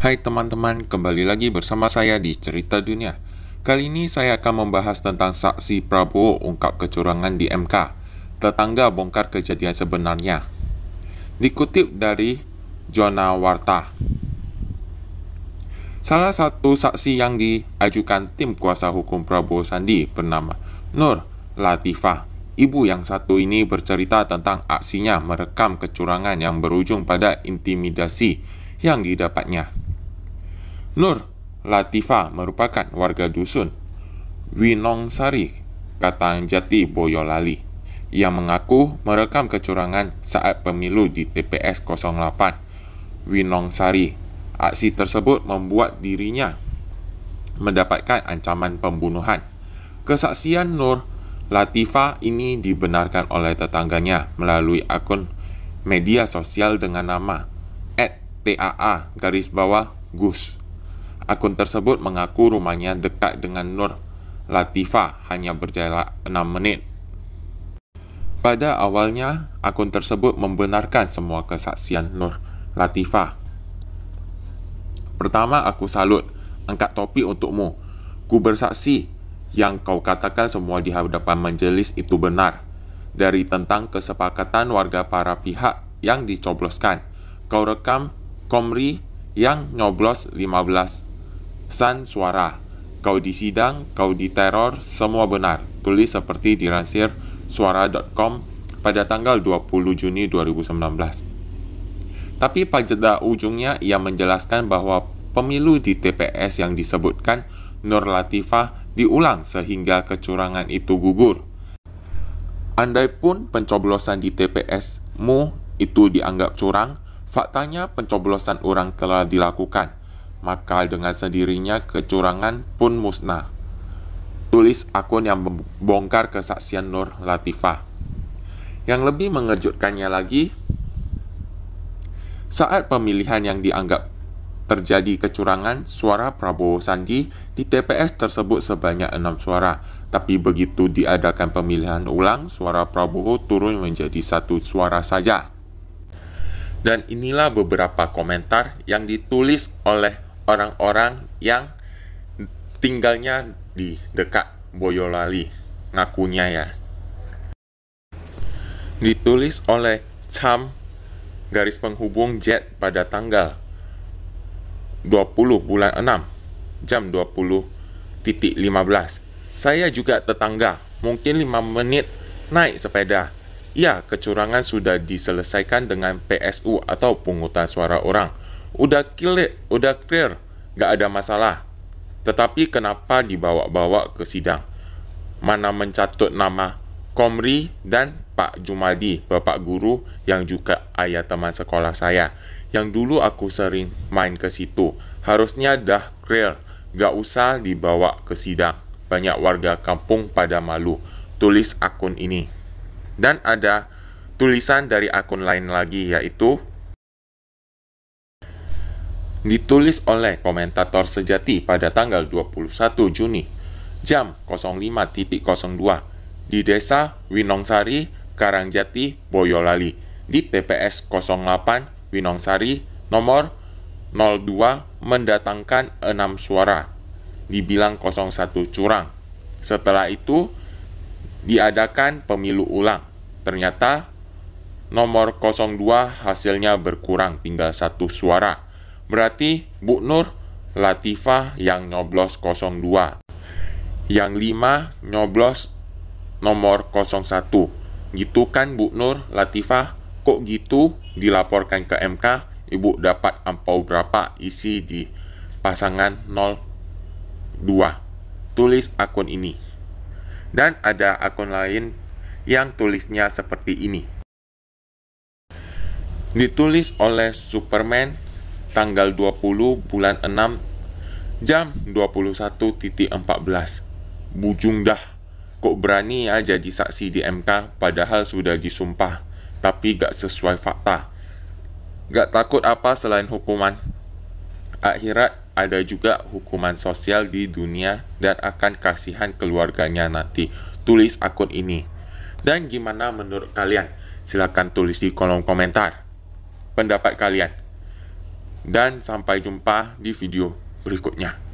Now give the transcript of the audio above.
Hai teman-teman, kembali lagi bersama saya di Cerita Dunia. Kali ini saya akan membahas tentang saksi Prabowo ungkap kecurangan di MK. Tetangga bongkar kejadian sebenarnya. Dikutip dari Jona Warta. Salah satu saksi yang diajukan tim kuasa hukum Prabowo Sandi bernama Nur Latifah. Ibu yang satu ini bercerita tentang aksinya merekam kecurangan yang berujung pada intimidasi yang didapatnya. Nur Latifa merupakan warga dusun Winong Winongsari, Jati Boyolali yang mengaku merekam kecurangan saat pemilu di TPS 08 Sari. Aksi tersebut membuat dirinya mendapatkan ancaman pembunuhan. Kesaksian Nur Latifa ini dibenarkan oleh tetangganya melalui akun media sosial dengan nama @taa garis bawah Gus. Akun tersebut mengaku rumahnya dekat dengan Nur Latifah hanya berjalan 6 menit. Pada awalnya, akun tersebut membenarkan semua kesaksian Nur Latifah. Pertama, aku salut. Angkat topi untukmu. Ku bersaksi yang kau katakan semua di hadapan majelis itu benar. Dari tentang kesepakatan warga para pihak yang dicobloskan, kau rekam Komri yang nyoblos 15 Pesan suara. Kau disidang, kau diteror, semua benar. Tulis seperti dilansir suara.com pada tanggal 20 Juni 2019. Tapi pada ujungnya ia menjelaskan bahwa pemilu di TPS yang disebutkan Nur Latifah diulang sehingga kecurangan itu gugur. Andai pun pencoblosan di TPS-mu itu dianggap curang, faktanya pencoblosan orang telah dilakukan maka dengan sendirinya kecurangan pun musnah. Tulis akun yang membongkar kesaksian Nur Latifah. Yang lebih mengejutkannya lagi, saat pemilihan yang dianggap terjadi kecurangan suara Prabowo Sandi di TPS tersebut sebanyak enam suara. Tapi begitu diadakan pemilihan ulang, suara Prabowo turun menjadi satu suara saja. Dan inilah beberapa komentar yang ditulis oleh orang-orang yang tinggalnya di dekat Boyolali, ngakunya ya. Ditulis oleh Cham garis penghubung Jet pada tanggal 20 bulan 6 jam 20.15. Saya juga tetangga, mungkin 5 menit naik sepeda. Ya, kecurangan sudah diselesaikan dengan PSU atau pungutan suara orang. Udah clear, udah clear, nggak ada masalah. Tetapi kenapa dibawa-bawa ke sidang? Mana mencatut nama Komri dan Pak Jumadi, bapak guru yang juga ayah teman sekolah saya. Yang dulu aku sering main ke situ. Harusnya dah clear, gak usah dibawa ke sidang. Banyak warga kampung pada malu. Tulis akun ini. Dan ada tulisan dari akun lain lagi yaitu ditulis oleh komentator sejati pada tanggal 21 Juni jam 05.02 di Desa Winongsari, Karangjati, Boyolali di TPS 08 Winongsari nomor 02 mendatangkan 6 suara dibilang 01 curang. Setelah itu diadakan pemilu ulang. Ternyata nomor 02 hasilnya berkurang tinggal satu suara Berarti Bu Nur Latifah yang nyoblos 02. Yang 5 nyoblos nomor 01. Gitu kan Bu Nur Latifah? Kok gitu dilaporkan ke MK, Ibu dapat ampau berapa isi di pasangan 02. Tulis akun ini. Dan ada akun lain yang tulisnya seperti ini. Ditulis oleh Superman tanggal 20 bulan 6 jam 21.14 Bujung dah Kok berani aja jadi saksi di MK padahal sudah disumpah Tapi gak sesuai fakta Gak takut apa selain hukuman Akhirat ada juga hukuman sosial di dunia dan akan kasihan keluarganya nanti Tulis akun ini Dan gimana menurut kalian? Silahkan tulis di kolom komentar pendapat kalian dan sampai jumpa di video berikutnya.